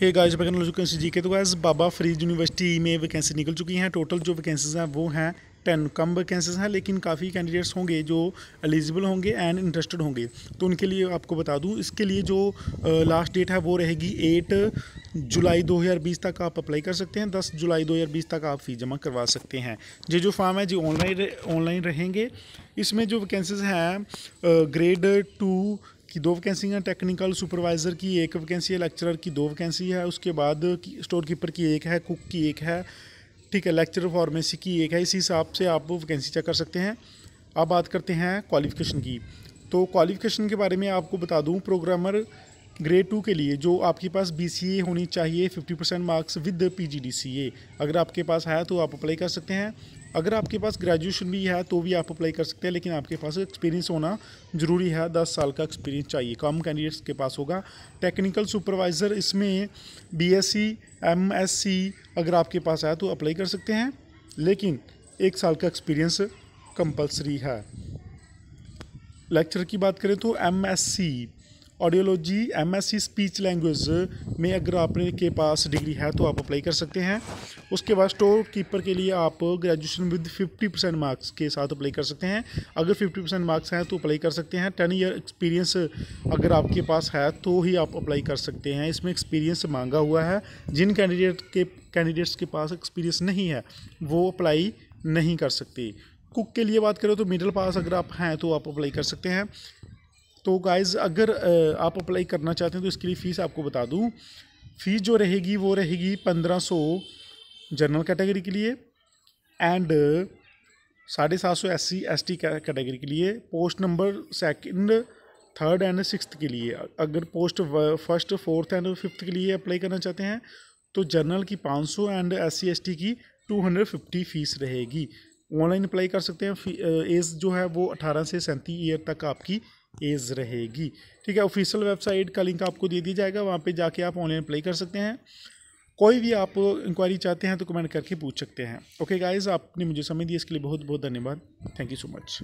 hey guys बैगन हो चुके जी के तो गाइस बाबा फरीद यूनिवर्सिटी में वैकेंसी निकल चुकी हैं टोटल जो वैकेंसीज हैं वो हैं टेन कम वैकेंसीज हैं लेकिन काफ़ी कैंडिडेट्स होंगे जो एलिजिबल होंगे एंड इंटरेस्टेड होंगे तो उनके लिए आपको बता दूं इसके लिए जो लास्ट डेट है वो रहेगी एट जुलाई 2020 तक आप अप्लाई कर सकते हैं 10 जुलाई 2020 तक आप फ़ी जमा करवा सकते हैं ये जो फॉर्म है जी ऑनलाइन ऑनलाइन रहेंगे इसमें जो वैकेंसीज हैं ग्रेड टू की दो वैकेंसी हैं टेक्निकल सुपरवाइज़र की एक वैकेंसी है लेक्चरर की दो वैकेंसी है उसके बाद स्टोर कीपर की एक है कुक की एक है ठीक है लेक्चर फार्मेसी की एक है इसी हिसाब से आप वैकेंसी चेक कर सकते हैं अब बात करते हैं क्वालिफ़िकेशन की तो क्वालिफ़िकेशन के बारे में आपको बता दूँ प्रोग्रामर ग्रेड टू के लिए जो आपके पास बी सी ए होनी चाहिए fifty percent marks with P G D C A अगर आपके पास है तो आप अप्लाई कर सकते हैं अगर आपके पास ग्रेजुएशन भी है तो भी आप अप्लाई कर सकते हैं लेकिन आपके पास एक्सपीरियंस होना ज़रूरी है दस साल का एक्सपीरियंस चाहिए कम कैंडिडेट्स के पास होगा टेक्निकल सुपरवाइज़र इसमें बीएससी एमएससी अगर आपके पास आया तो अप्लाई कर सकते हैं लेकिन एक साल का एक्सपीरियंस कंपलसरी है लेक्चर की बात करें तो M audiology M S C speech language में अगर आपने के पास डिग्री है तो आप अप्लाई कर सकते हैं उसके बाद स्टोर कीपर के लिए आप ग्रेजुएशन विद 50 परसेंट मार्क्स के साथ अप्लाई कर सकते हैं अगर 50 परसेंट मार्क्स हैं तो अप्लाई कर सकते हैं टेन ईयर एक्सपीरियंस अगर आपके पास है तो ही आप अप्लाई कर सकते हैं इसमें एक्सपीरियंस मांगा हुआ है जिन कैंडिडेट के कैंडिडेट्स के पास एक्सपीरियंस नहीं है वो अप्लाई नहीं कर सकते कुक के लिए बात करें तो मिडिल पास अगर आप हैं तो आप अप्लाई कर सकते हैं तो गाइज़ अगर आप अप्लाई करना चाहते हैं तो इसके लिए फ़ीस आपको बता दूँ फ़ीस जो रहेगी वो रहेगी पंद्रह सौ जनरल कैटेगरी के लिए एंड साढ़े सात सौ S C S T category के लिए post number second third and sixth के लिए अगर post first fourth and fifth के लिए अप्लाई करना चाहते हैं तो जनरल की पाँच सौ and S C S T की टू हंड्रेड फिफ्टी फ़ीस रहेगी ऑनलाइन अप्लाई कर सकते हैं एज जो है वो अठारह से सैंतीस ईयर तक आपकी एज रहेगी ठीक है ऑफिशियल वेबसाइट का लिंक आपको दे दिया जाएगा वहाँ पे जाके आप ऑनलाइन अप्लाई कर सकते हैं कोई भी आप इंक्वायरी चाहते हैं तो कमेंट करके पूछ सकते हैं ओके गाइज आपने मुझे समय दिया इसके लिए बहुत बहुत धन्यवाद थैंक यू सो मच